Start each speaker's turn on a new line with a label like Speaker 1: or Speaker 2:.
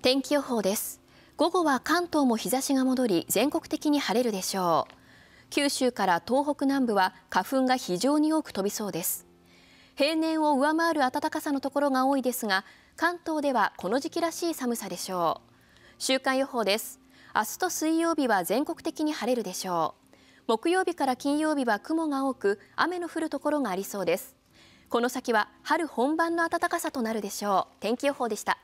Speaker 1: 天気予報です午後は関東も日差しが戻り全国的に晴れるでしょう九州から東北南部は花粉が非常に多く飛びそうです平年を上回る暖かさのところが多いですが関東ではこの時期らしい寒さでしょう週間予報です明日と水曜日は全国的に晴れるでしょう木曜日から金曜日は雲が多く雨の降るところがありそうですこの先は春本番の暖かさとなるでしょう天気予報でした